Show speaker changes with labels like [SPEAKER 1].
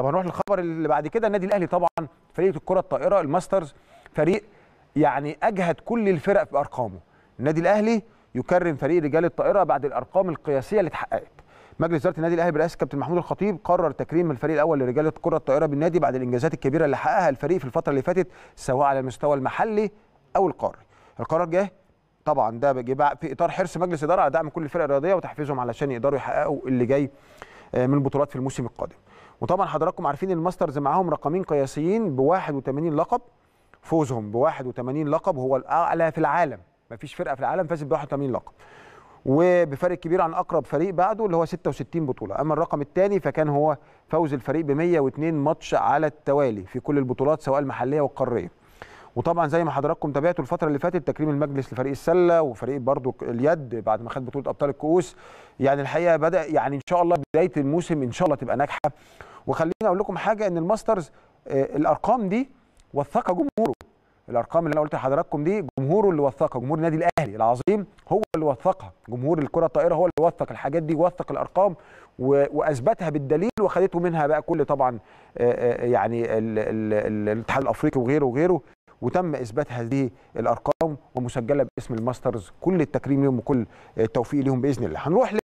[SPEAKER 1] طب هنروح للخبر اللي بعد كده النادي الاهلي طبعا فريق الكره الطائره الماسترز فريق يعني اجهد كل الفرق بارقامه النادي الاهلي يكرم فريق رجال الطائره بعد الارقام القياسيه اللي اتحققت مجلس اداره النادي الاهلي برئاسه كابتن محمود الخطيب قرر تكريم الفريق الاول لرجال الكره الطائره بالنادي بعد الانجازات الكبيره اللي حققها الفريق في الفتره اللي فاتت سواء على المستوى المحلي او القاري القرار جه طبعا ده جه في اطار حرص مجلس اداره على دعم كل الفرق الرياضيه وتحفيزهم علشان يقدروا يحققوا اللي جاي آه، من بطولات في الموسم القادم وطبعا حضراتكم عارفين الماسترز معاهم رقمين قياسيين ب 81 لقب فوزهم ب 81 لقب هو الاعلى في العالم مفيش فرقه في العالم فازت ب 81 لقب وبفرق كبير عن اقرب فريق بعده اللي هو 66 بطوله اما الرقم الثاني فكان هو فوز الفريق ب 102 ماتش على التوالي في كل البطولات سواء المحليه والقاريه وطبعا زي ما حضراتكم تابعتوا الفتره اللي فاتت تكريم المجلس لفريق السله وفريق برضو اليد بعد ما خد بطوله ابطال الكؤوس يعني الحقيقه بدا يعني ان شاء الله بدايه الموسم ان شاء الله تبقى ناجحه وخليني اقول لكم حاجه ان الماسترز آه، الارقام دي وثقها جمهوره الارقام اللي انا قلت لحضراتكم دي جمهوره اللي وثقها جمهور النادي الاهلي العظيم هو اللي وثقها جمهور الكره الطائره هو اللي وثق الحاجات دي وثق الارقام واثبتها بالدليل وخدته منها بقى كل طبعا آه، آه، يعني الاتحاد الافريقي وغيره وغيره وتم اثبات هذه الارقام ومسجله باسم الماسترز كل التكريم لهم وكل التوفيق لهم باذن الله هنروح